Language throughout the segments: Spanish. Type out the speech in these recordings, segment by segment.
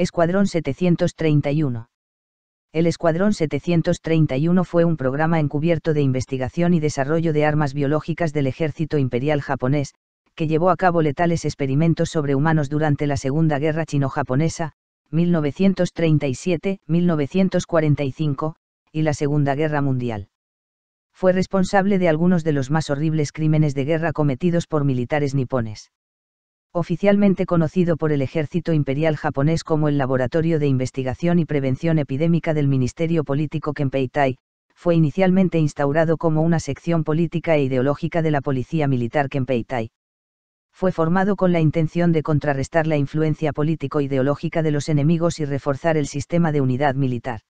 Escuadrón 731. El Escuadrón 731 fue un programa encubierto de investigación y desarrollo de armas biológicas del ejército imperial japonés, que llevó a cabo letales experimentos sobre humanos durante la Segunda Guerra Chino-Japonesa, 1937-1945, y la Segunda Guerra Mundial. Fue responsable de algunos de los más horribles crímenes de guerra cometidos por militares nipones oficialmente conocido por el Ejército Imperial japonés como el Laboratorio de Investigación y Prevención Epidémica del Ministerio Político Kempeitai, fue inicialmente instaurado como una sección política e ideológica de la Policía Militar Kempeitai. Fue formado con la intención de contrarrestar la influencia político-ideológica de los enemigos y reforzar el sistema de unidad militar.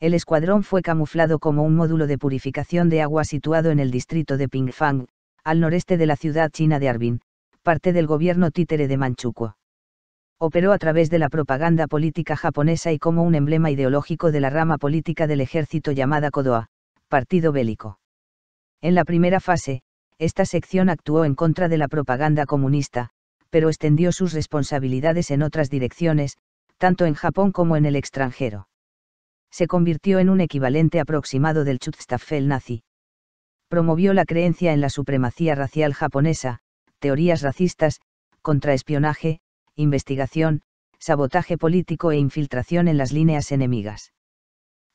El escuadrón fue camuflado como un módulo de purificación de agua situado en el distrito de Pingfang, al noreste de la ciudad china de Arvin parte del gobierno títere de Manchukuo. Operó a través de la propaganda política japonesa y como un emblema ideológico de la rama política del ejército llamada Kodoa, partido bélico. En la primera fase, esta sección actuó en contra de la propaganda comunista, pero extendió sus responsabilidades en otras direcciones, tanto en Japón como en el extranjero. Se convirtió en un equivalente aproximado del Schutzstaffel nazi. Promovió la creencia en la supremacía racial japonesa, teorías racistas, contraespionaje, investigación, sabotaje político e infiltración en las líneas enemigas.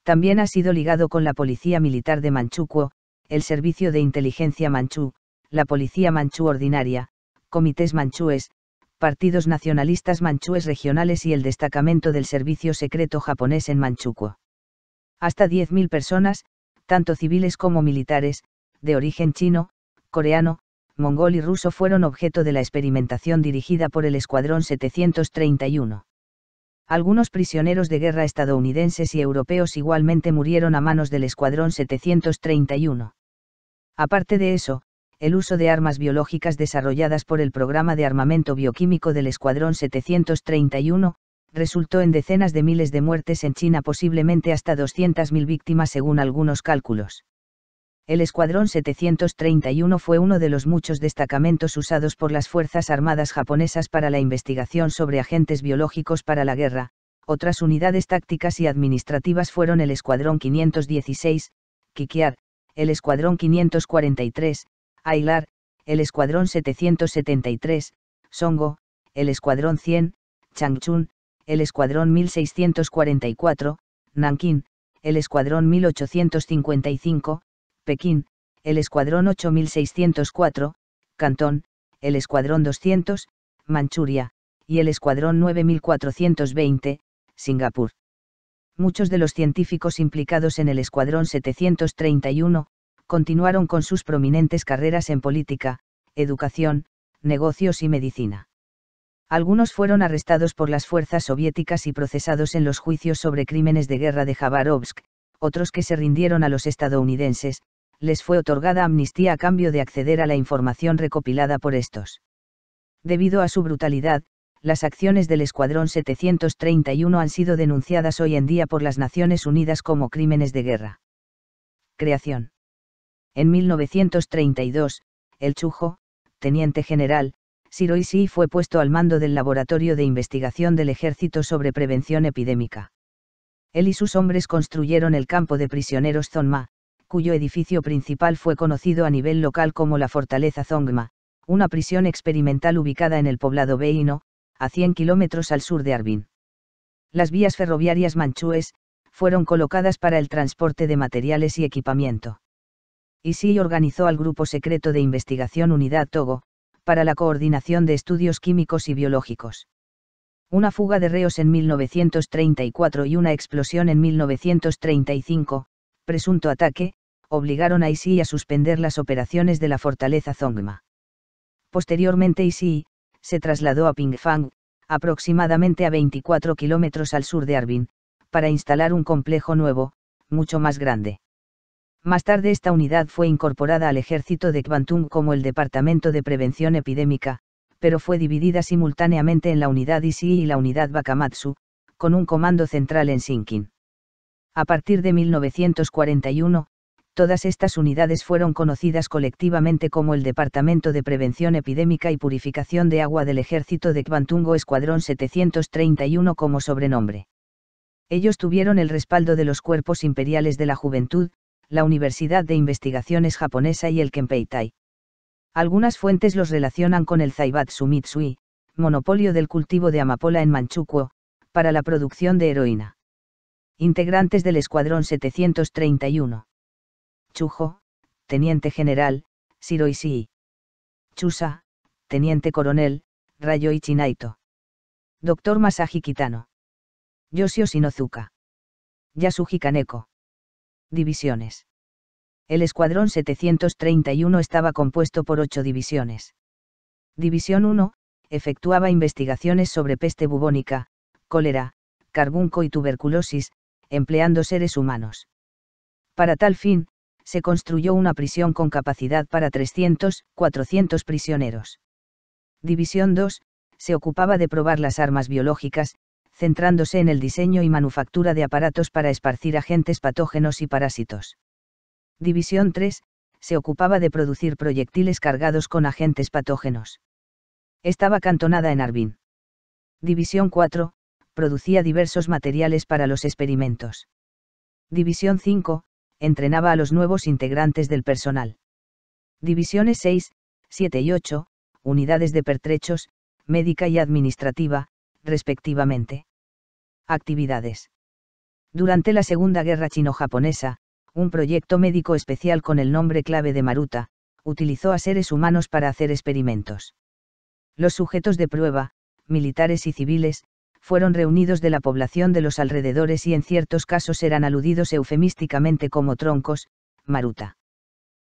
También ha sido ligado con la Policía Militar de Manchukuo, el Servicio de Inteligencia Manchú, la Policía Manchú Ordinaria, comités manchúes, partidos nacionalistas manchúes regionales y el destacamento del Servicio Secreto japonés en Manchukuo. Hasta 10.000 personas, tanto civiles como militares, de origen chino, coreano, mongol y ruso fueron objeto de la experimentación dirigida por el Escuadrón 731. Algunos prisioneros de guerra estadounidenses y europeos igualmente murieron a manos del Escuadrón 731. Aparte de eso, el uso de armas biológicas desarrolladas por el programa de armamento bioquímico del Escuadrón 731, resultó en decenas de miles de muertes en China, posiblemente hasta 200.000 víctimas según algunos cálculos el Escuadrón 731 fue uno de los muchos destacamentos usados por las Fuerzas Armadas japonesas para la investigación sobre agentes biológicos para la guerra. Otras unidades tácticas y administrativas fueron el Escuadrón 516, Kikiar, el Escuadrón 543, Ailar, el Escuadrón 773, Songo, el Escuadrón 100, Changchun, el Escuadrón 1644, Nankin, el Escuadrón 1855, Pekín, el Escuadrón 8604, Cantón, el Escuadrón 200, Manchuria, y el Escuadrón 9420, Singapur. Muchos de los científicos implicados en el Escuadrón 731, continuaron con sus prominentes carreras en política, educación, negocios y medicina. Algunos fueron arrestados por las fuerzas soviéticas y procesados en los juicios sobre crímenes de guerra de Jabarovsk, otros que se rindieron a los estadounidenses, les fue otorgada amnistía a cambio de acceder a la información recopilada por estos. Debido a su brutalidad, las acciones del Escuadrón 731 han sido denunciadas hoy en día por las Naciones Unidas como crímenes de guerra. Creación. En 1932, el Chujo, teniente general, Siroisi fue puesto al mando del Laboratorio de Investigación del Ejército sobre Prevención Epidémica. Él y sus hombres construyeron el campo de prisioneros Zonma, cuyo edificio principal fue conocido a nivel local como la Fortaleza Zongma, una prisión experimental ubicada en el poblado Beino, a 100 kilómetros al sur de Arvin. Las vías ferroviarias manchúes, fueron colocadas para el transporte de materiales y equipamiento. Y ISI organizó al Grupo Secreto de Investigación Unidad Togo, para la coordinación de estudios químicos y biológicos. Una fuga de reos en 1934 y una explosión en 1935, presunto ataque, obligaron a Isi a suspender las operaciones de la fortaleza Zongma. Posteriormente Isi, se trasladó a Pingfang, aproximadamente a 24 kilómetros al sur de Arvin, para instalar un complejo nuevo, mucho más grande. Más tarde esta unidad fue incorporada al ejército de Kwantung como el Departamento de Prevención Epidémica, pero fue dividida simultáneamente en la unidad ICI y la unidad Bakamatsu, con un comando central en Sinkin. A partir de 1941, Todas estas unidades fueron conocidas colectivamente como el Departamento de Prevención Epidémica y Purificación de Agua del Ejército de Kvantungo Escuadrón 731 como sobrenombre. Ellos tuvieron el respaldo de los cuerpos imperiales de la juventud, la Universidad de Investigaciones Japonesa y el Kenpeitai. Algunas fuentes los relacionan con el Zaibatsu Mitsui, monopolio del cultivo de amapola en Manchukuo, para la producción de heroína. Integrantes del Escuadrón 731 Chujo, teniente general, Shiroishi. Chusa, teniente coronel, Rayo Ichinaito. Doctor Masaji Kitano. Yoshio Shinozuka. Yasuji Kaneko. Divisiones. El escuadrón 731 estaba compuesto por ocho divisiones. División 1, efectuaba investigaciones sobre peste bubónica, cólera, carbunco y tuberculosis, empleando seres humanos. Para tal fin, se construyó una prisión con capacidad para 300, 400 prisioneros. División 2, se ocupaba de probar las armas biológicas, centrándose en el diseño y manufactura de aparatos para esparcir agentes patógenos y parásitos. División 3, se ocupaba de producir proyectiles cargados con agentes patógenos. Estaba cantonada en Arvin. División 4, producía diversos materiales para los experimentos. División 5, entrenaba a los nuevos integrantes del personal. Divisiones 6, 7 y 8, unidades de pertrechos, médica y administrativa, respectivamente. Actividades. Durante la Segunda Guerra Chino-Japonesa, un proyecto médico especial con el nombre clave de Maruta, utilizó a seres humanos para hacer experimentos. Los sujetos de prueba, militares y civiles, fueron reunidos de la población de los alrededores y en ciertos casos eran aludidos eufemísticamente como troncos, maruta.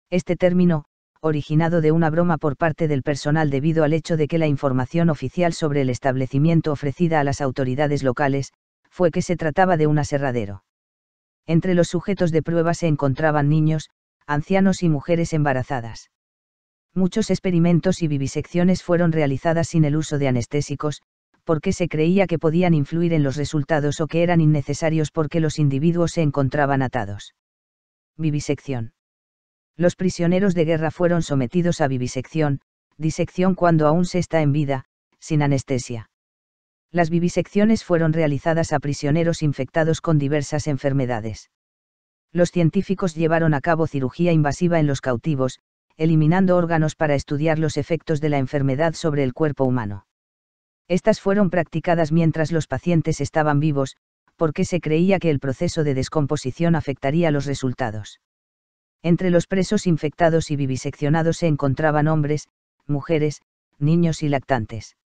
Este término, originado de una broma por parte del personal debido al hecho de que la información oficial sobre el establecimiento ofrecida a las autoridades locales, fue que se trataba de un aserradero. Entre los sujetos de prueba se encontraban niños, ancianos y mujeres embarazadas. Muchos experimentos y vivisecciones fueron realizadas sin el uso de anestésicos, porque se creía que podían influir en los resultados o que eran innecesarios porque los individuos se encontraban atados. Vivisección. Los prisioneros de guerra fueron sometidos a vivisección, disección cuando aún se está en vida, sin anestesia. Las vivisecciones fueron realizadas a prisioneros infectados con diversas enfermedades. Los científicos llevaron a cabo cirugía invasiva en los cautivos, eliminando órganos para estudiar los efectos de la enfermedad sobre el cuerpo humano. Estas fueron practicadas mientras los pacientes estaban vivos, porque se creía que el proceso de descomposición afectaría los resultados. Entre los presos infectados y viviseccionados se encontraban hombres, mujeres, niños y lactantes.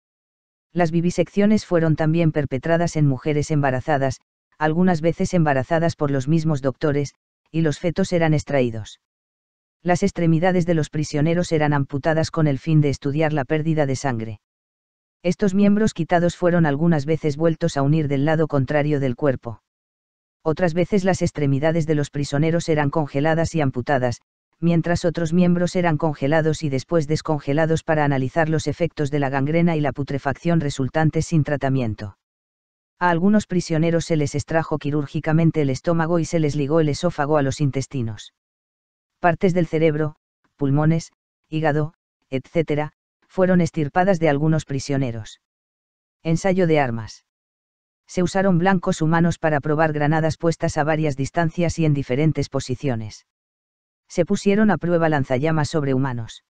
Las vivisecciones fueron también perpetradas en mujeres embarazadas, algunas veces embarazadas por los mismos doctores, y los fetos eran extraídos. Las extremidades de los prisioneros eran amputadas con el fin de estudiar la pérdida de sangre. Estos miembros quitados fueron algunas veces vueltos a unir del lado contrario del cuerpo. Otras veces las extremidades de los prisioneros eran congeladas y amputadas, mientras otros miembros eran congelados y después descongelados para analizar los efectos de la gangrena y la putrefacción resultantes sin tratamiento. A algunos prisioneros se les extrajo quirúrgicamente el estómago y se les ligó el esófago a los intestinos. Partes del cerebro, pulmones, hígado, etcétera fueron estirpadas de algunos prisioneros. Ensayo de armas. Se usaron blancos humanos para probar granadas puestas a varias distancias y en diferentes posiciones. Se pusieron a prueba lanzallamas sobre humanos.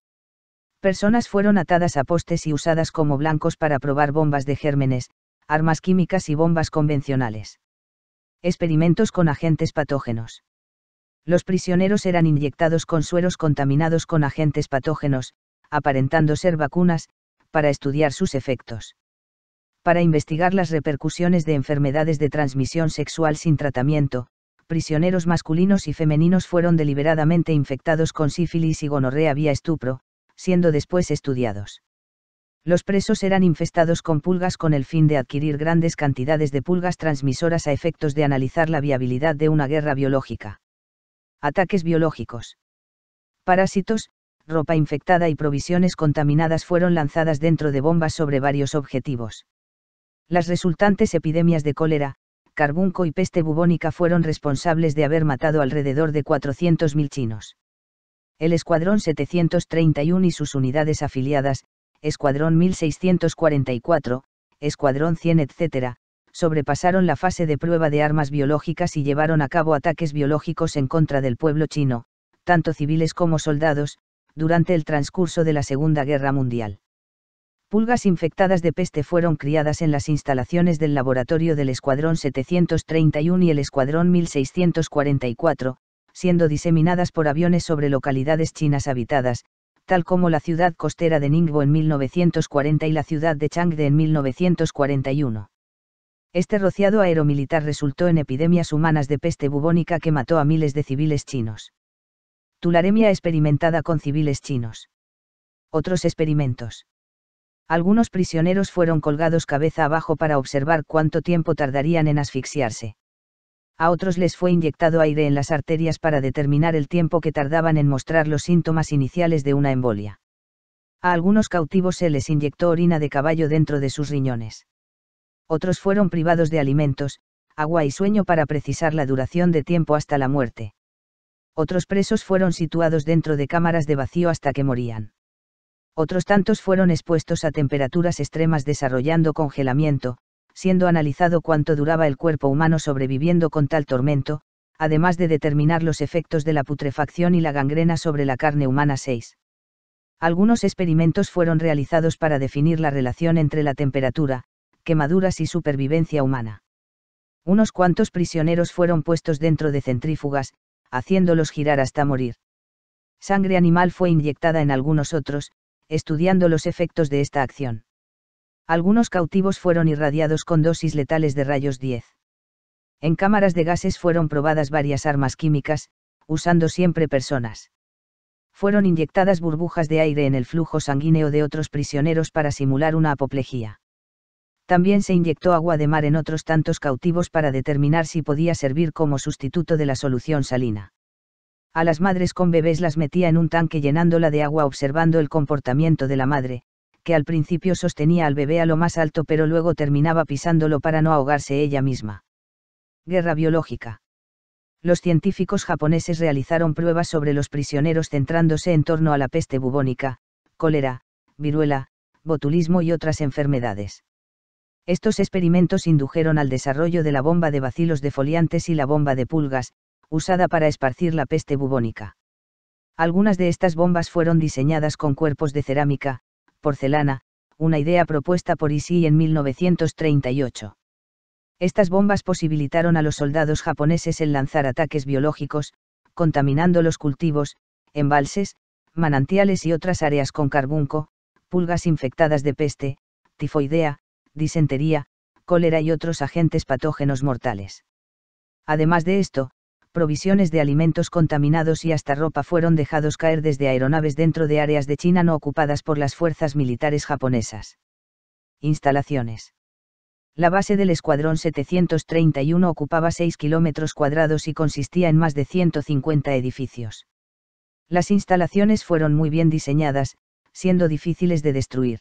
Personas fueron atadas a postes y usadas como blancos para probar bombas de gérmenes, armas químicas y bombas convencionales. Experimentos con agentes patógenos. Los prisioneros eran inyectados con sueros contaminados con agentes patógenos, aparentando ser vacunas, para estudiar sus efectos. Para investigar las repercusiones de enfermedades de transmisión sexual sin tratamiento, prisioneros masculinos y femeninos fueron deliberadamente infectados con sífilis y gonorrea vía estupro, siendo después estudiados. Los presos eran infestados con pulgas con el fin de adquirir grandes cantidades de pulgas transmisoras a efectos de analizar la viabilidad de una guerra biológica. Ataques biológicos. Parásitos, ropa infectada y provisiones contaminadas fueron lanzadas dentro de bombas sobre varios objetivos. Las resultantes epidemias de cólera, carbunco y peste bubónica fueron responsables de haber matado alrededor de 400.000 chinos. El Escuadrón 731 y sus unidades afiliadas, Escuadrón 1644, Escuadrón 100, etc., sobrepasaron la fase de prueba de armas biológicas y llevaron a cabo ataques biológicos en contra del pueblo chino, tanto civiles como soldados, durante el transcurso de la Segunda Guerra Mundial. Pulgas infectadas de peste fueron criadas en las instalaciones del laboratorio del Escuadrón 731 y el Escuadrón 1644, siendo diseminadas por aviones sobre localidades chinas habitadas, tal como la ciudad costera de Ningbo en 1940 y la ciudad de Changde en 1941. Este rociado aeromilitar resultó en epidemias humanas de peste bubónica que mató a miles de civiles chinos. Tularemia experimentada con civiles chinos. Otros experimentos. Algunos prisioneros fueron colgados cabeza abajo para observar cuánto tiempo tardarían en asfixiarse. A otros les fue inyectado aire en las arterias para determinar el tiempo que tardaban en mostrar los síntomas iniciales de una embolia. A algunos cautivos se les inyectó orina de caballo dentro de sus riñones. Otros fueron privados de alimentos, agua y sueño para precisar la duración de tiempo hasta la muerte. Otros presos fueron situados dentro de cámaras de vacío hasta que morían. Otros tantos fueron expuestos a temperaturas extremas desarrollando congelamiento, siendo analizado cuánto duraba el cuerpo humano sobreviviendo con tal tormento, además de determinar los efectos de la putrefacción y la gangrena sobre la carne humana 6. Algunos experimentos fueron realizados para definir la relación entre la temperatura, quemaduras y supervivencia humana. Unos cuantos prisioneros fueron puestos dentro de centrífugas, haciéndolos girar hasta morir. Sangre animal fue inyectada en algunos otros, estudiando los efectos de esta acción. Algunos cautivos fueron irradiados con dosis letales de rayos 10. En cámaras de gases fueron probadas varias armas químicas, usando siempre personas. Fueron inyectadas burbujas de aire en el flujo sanguíneo de otros prisioneros para simular una apoplejía también se inyectó agua de mar en otros tantos cautivos para determinar si podía servir como sustituto de la solución salina. A las madres con bebés las metía en un tanque llenándola de agua observando el comportamiento de la madre, que al principio sostenía al bebé a lo más alto pero luego terminaba pisándolo para no ahogarse ella misma. Guerra biológica. Los científicos japoneses realizaron pruebas sobre los prisioneros centrándose en torno a la peste bubónica, cólera, viruela, botulismo y otras enfermedades estos experimentos indujeron al desarrollo de la bomba de de defoliantes y la bomba de pulgas, usada para esparcir la peste bubónica. Algunas de estas bombas fueron diseñadas con cuerpos de cerámica, porcelana, una idea propuesta por Ishii en 1938. Estas bombas posibilitaron a los soldados japoneses el lanzar ataques biológicos, contaminando los cultivos, embalses, manantiales y otras áreas con carbunco, pulgas infectadas de peste, tifoidea, disentería, cólera y otros agentes patógenos mortales. Además de esto, provisiones de alimentos contaminados y hasta ropa fueron dejados caer desde aeronaves dentro de áreas de China no ocupadas por las fuerzas militares japonesas. Instalaciones. La base del Escuadrón 731 ocupaba 6 kilómetros cuadrados y consistía en más de 150 edificios. Las instalaciones fueron muy bien diseñadas, siendo difíciles de destruir.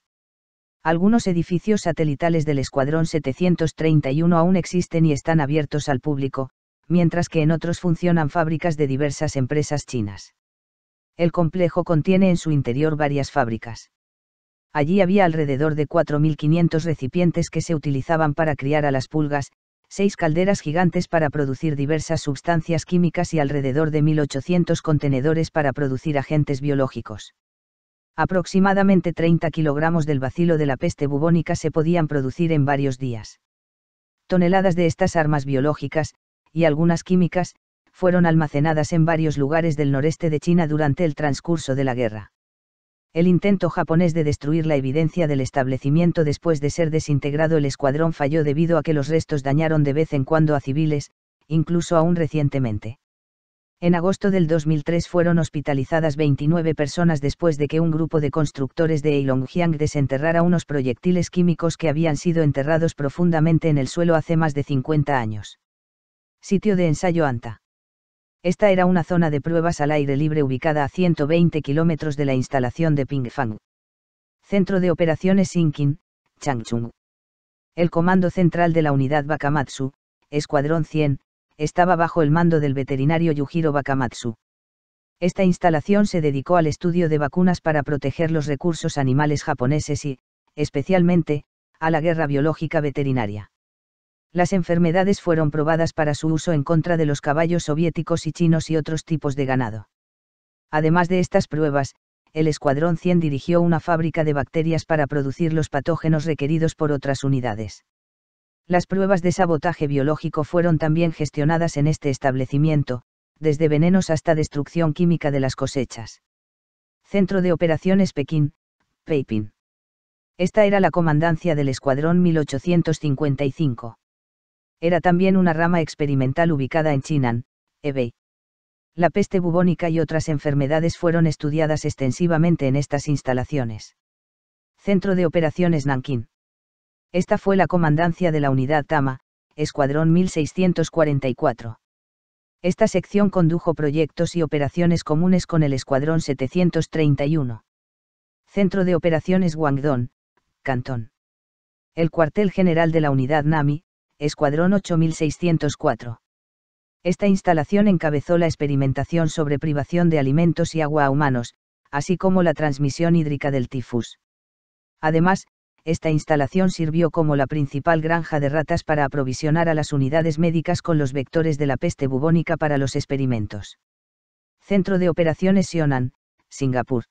Algunos edificios satelitales del Escuadrón 731 aún existen y están abiertos al público, mientras que en otros funcionan fábricas de diversas empresas chinas. El complejo contiene en su interior varias fábricas. Allí había alrededor de 4.500 recipientes que se utilizaban para criar a las pulgas, seis calderas gigantes para producir diversas sustancias químicas y alrededor de 1.800 contenedores para producir agentes biológicos aproximadamente 30 kilogramos del bacilo de la peste bubónica se podían producir en varios días. Toneladas de estas armas biológicas, y algunas químicas, fueron almacenadas en varios lugares del noreste de China durante el transcurso de la guerra. El intento japonés de destruir la evidencia del establecimiento después de ser desintegrado el escuadrón falló debido a que los restos dañaron de vez en cuando a civiles, incluso aún recientemente. En agosto del 2003 fueron hospitalizadas 29 personas después de que un grupo de constructores de Heilongjiang desenterrara unos proyectiles químicos que habían sido enterrados profundamente en el suelo hace más de 50 años. Sitio de ensayo ANTA. Esta era una zona de pruebas al aire libre ubicada a 120 kilómetros de la instalación de Pingfang. Centro de Operaciones Xinqing, Changchun. El comando central de la unidad Bakamatsu, Escuadrón 100, estaba bajo el mando del veterinario Yujiro Bakamatsu. Esta instalación se dedicó al estudio de vacunas para proteger los recursos animales japoneses y, especialmente, a la guerra biológica veterinaria. Las enfermedades fueron probadas para su uso en contra de los caballos soviéticos y chinos y otros tipos de ganado. Además de estas pruebas, el Escuadrón 100 dirigió una fábrica de bacterias para producir los patógenos requeridos por otras unidades. Las pruebas de sabotaje biológico fueron también gestionadas en este establecimiento, desde venenos hasta destrucción química de las cosechas. Centro de Operaciones Pekín, Peiping. Esta era la comandancia del Escuadrón 1855. Era también una rama experimental ubicada en Chinan, Hebei. La peste bubónica y otras enfermedades fueron estudiadas extensivamente en estas instalaciones. Centro de Operaciones Nankín. Esta fue la comandancia de la unidad Tama, Escuadrón 1644. Esta sección condujo proyectos y operaciones comunes con el Escuadrón 731. Centro de Operaciones Guangdong, Cantón. El cuartel general de la unidad NAMI, Escuadrón 8604. Esta instalación encabezó la experimentación sobre privación de alimentos y agua a humanos, así como la transmisión hídrica del tifus. Además, esta instalación sirvió como la principal granja de ratas para aprovisionar a las unidades médicas con los vectores de la peste bubónica para los experimentos. Centro de Operaciones Sionan, Singapur.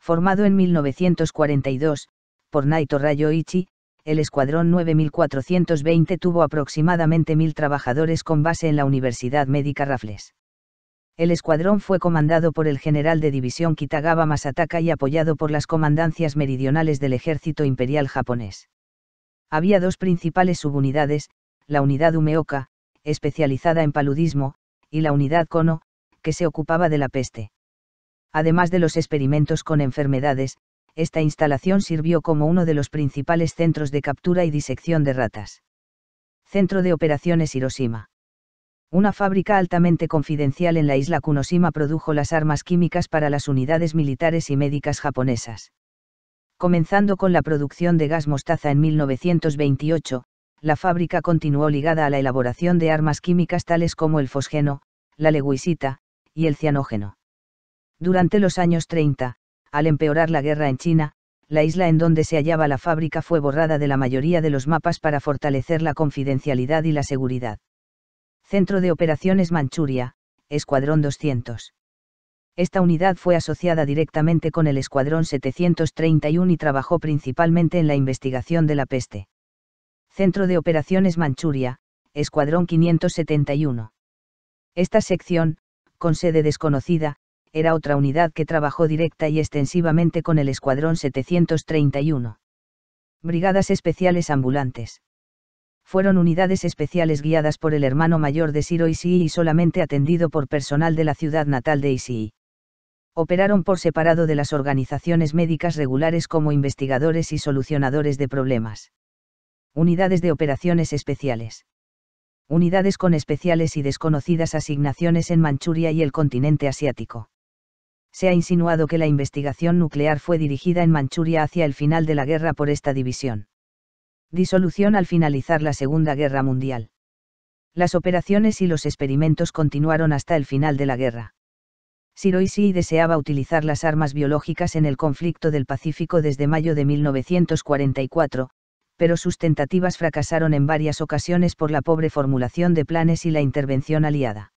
Formado en 1942, por Naito Rayoichi, el Escuadrón 9420 tuvo aproximadamente mil trabajadores con base en la Universidad Médica Raffles. El escuadrón fue comandado por el general de división Kitagawa Masataka y apoyado por las comandancias meridionales del ejército imperial japonés. Había dos principales subunidades, la unidad Umeoka, especializada en paludismo, y la unidad Kono, que se ocupaba de la peste. Además de los experimentos con enfermedades, esta instalación sirvió como uno de los principales centros de captura y disección de ratas. Centro de Operaciones Hiroshima. Una fábrica altamente confidencial en la isla Kunoshima produjo las armas químicas para las unidades militares y médicas japonesas. Comenzando con la producción de gas mostaza en 1928, la fábrica continuó ligada a la elaboración de armas químicas tales como el fosgeno, la leguisita, y el cianógeno. Durante los años 30, al empeorar la guerra en China, la isla en donde se hallaba la fábrica fue borrada de la mayoría de los mapas para fortalecer la confidencialidad y la seguridad. Centro de Operaciones Manchuria, Escuadrón 200. Esta unidad fue asociada directamente con el Escuadrón 731 y trabajó principalmente en la investigación de la peste. Centro de Operaciones Manchuria, Escuadrón 571. Esta sección, con sede desconocida, era otra unidad que trabajó directa y extensivamente con el Escuadrón 731. Brigadas Especiales Ambulantes fueron unidades especiales guiadas por el hermano mayor de Siro Isii y solamente atendido por personal de la ciudad natal de isi Operaron por separado de las organizaciones médicas regulares como investigadores y solucionadores de problemas. Unidades de operaciones especiales. Unidades con especiales y desconocidas asignaciones en Manchuria y el continente asiático se ha insinuado que la investigación nuclear fue dirigida en Manchuria hacia el final de la guerra por esta división disolución al finalizar la Segunda Guerra Mundial. Las operaciones y los experimentos continuaron hasta el final de la guerra. Siroisi deseaba utilizar las armas biológicas en el conflicto del Pacífico desde mayo de 1944, pero sus tentativas fracasaron en varias ocasiones por la pobre formulación de planes y la intervención aliada.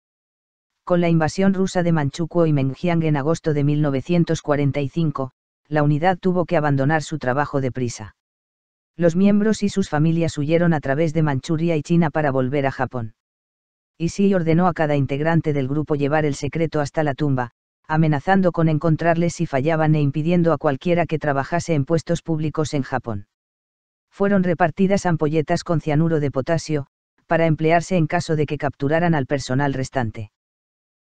Con la invasión rusa de Manchukuo y Mengjiang en agosto de 1945, la unidad tuvo que abandonar su trabajo deprisa los miembros y sus familias huyeron a través de Manchuria y China para volver a Japón. Ishii ordenó a cada integrante del grupo llevar el secreto hasta la tumba, amenazando con encontrarles si fallaban e impidiendo a cualquiera que trabajase en puestos públicos en Japón. Fueron repartidas ampolletas con cianuro de potasio, para emplearse en caso de que capturaran al personal restante.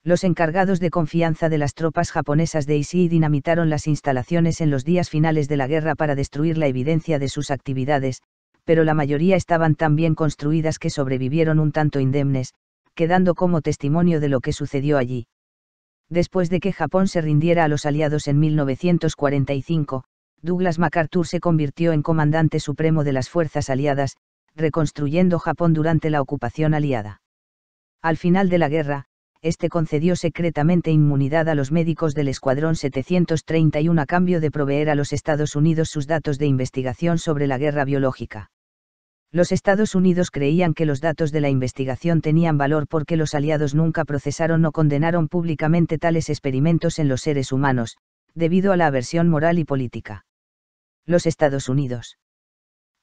Los encargados de confianza de las tropas japonesas de Isii dinamitaron las instalaciones en los días finales de la guerra para destruir la evidencia de sus actividades, pero la mayoría estaban tan bien construidas que sobrevivieron un tanto indemnes, quedando como testimonio de lo que sucedió allí. Después de que Japón se rindiera a los aliados en 1945, Douglas MacArthur se convirtió en comandante supremo de las fuerzas aliadas, reconstruyendo Japón durante la ocupación aliada. Al final de la guerra, este concedió secretamente inmunidad a los médicos del Escuadrón 731 a cambio de proveer a los Estados Unidos sus datos de investigación sobre la guerra biológica. Los Estados Unidos creían que los datos de la investigación tenían valor porque los aliados nunca procesaron o condenaron públicamente tales experimentos en los seres humanos, debido a la aversión moral y política. Los Estados Unidos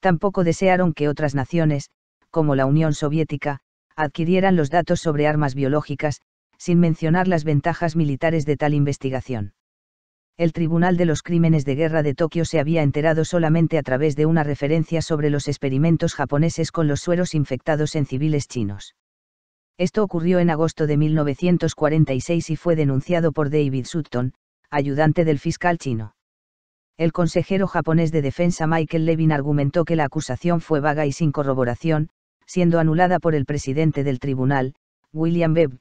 tampoco desearon que otras naciones, como la Unión Soviética, adquirieran los datos sobre armas biológicas, sin mencionar las ventajas militares de tal investigación. El Tribunal de los Crímenes de Guerra de Tokio se había enterado solamente a través de una referencia sobre los experimentos japoneses con los sueros infectados en civiles chinos. Esto ocurrió en agosto de 1946 y fue denunciado por David Sutton, ayudante del fiscal chino. El consejero japonés de defensa Michael Levin argumentó que la acusación fue vaga y sin corroboración, siendo anulada por el presidente del tribunal, William Webb,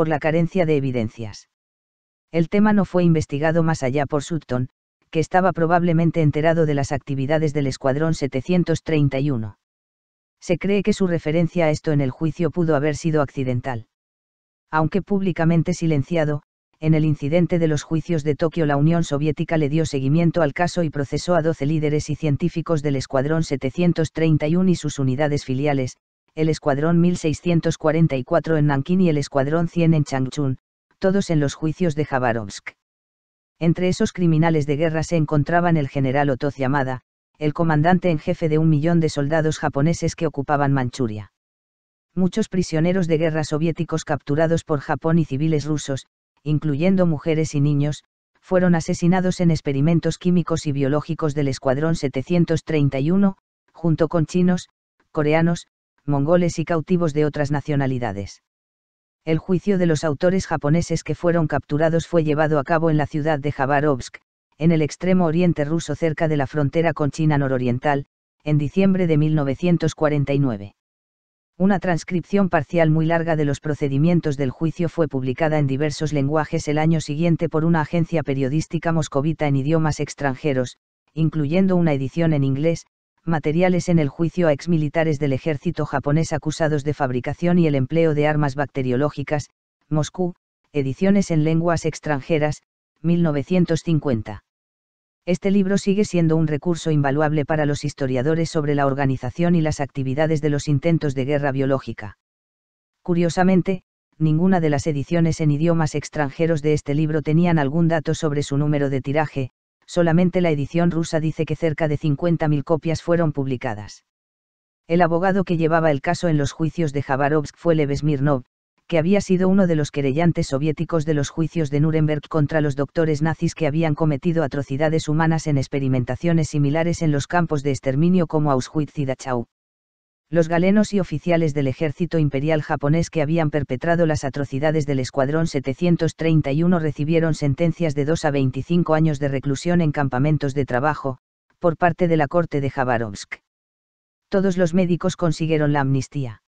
por la carencia de evidencias. El tema no fue investigado más allá por Sutton, que estaba probablemente enterado de las actividades del Escuadrón 731. Se cree que su referencia a esto en el juicio pudo haber sido accidental. Aunque públicamente silenciado, en el incidente de los juicios de Tokio la Unión Soviética le dio seguimiento al caso y procesó a 12 líderes y científicos del Escuadrón 731 y sus unidades filiales, el Escuadrón 1644 en Nankín y el Escuadrón 100 en Changchun, todos en los juicios de Jabarovsk. Entre esos criminales de guerra se encontraban el general Otoz Yamada, el comandante en jefe de un millón de soldados japoneses que ocupaban Manchuria. Muchos prisioneros de guerra soviéticos capturados por Japón y civiles rusos, incluyendo mujeres y niños, fueron asesinados en experimentos químicos y biológicos del Escuadrón 731, junto con chinos, coreanos, mongoles y cautivos de otras nacionalidades. El juicio de los autores japoneses que fueron capturados fue llevado a cabo en la ciudad de Jabarovsk, en el extremo oriente ruso cerca de la frontera con China nororiental, en diciembre de 1949. Una transcripción parcial muy larga de los procedimientos del juicio fue publicada en diversos lenguajes el año siguiente por una agencia periodística moscovita en idiomas extranjeros, incluyendo una edición en inglés, materiales en el juicio a exmilitares del ejército japonés acusados de fabricación y el empleo de armas bacteriológicas, Moscú, ediciones en lenguas extranjeras, 1950. Este libro sigue siendo un recurso invaluable para los historiadores sobre la organización y las actividades de los intentos de guerra biológica. Curiosamente, ninguna de las ediciones en idiomas extranjeros de este libro tenían algún dato sobre su número de tiraje, solamente la edición rusa dice que cerca de 50.000 copias fueron publicadas. El abogado que llevaba el caso en los juicios de Jabarovsk fue Lev que había sido uno de los querellantes soviéticos de los juicios de Nuremberg contra los doctores nazis que habían cometido atrocidades humanas en experimentaciones similares en los campos de exterminio como Auschwitz y Dachau los galenos y oficiales del ejército imperial japonés que habían perpetrado las atrocidades del escuadrón 731 recibieron sentencias de 2 a 25 años de reclusión en campamentos de trabajo, por parte de la corte de Jabarovsk. Todos los médicos consiguieron la amnistía.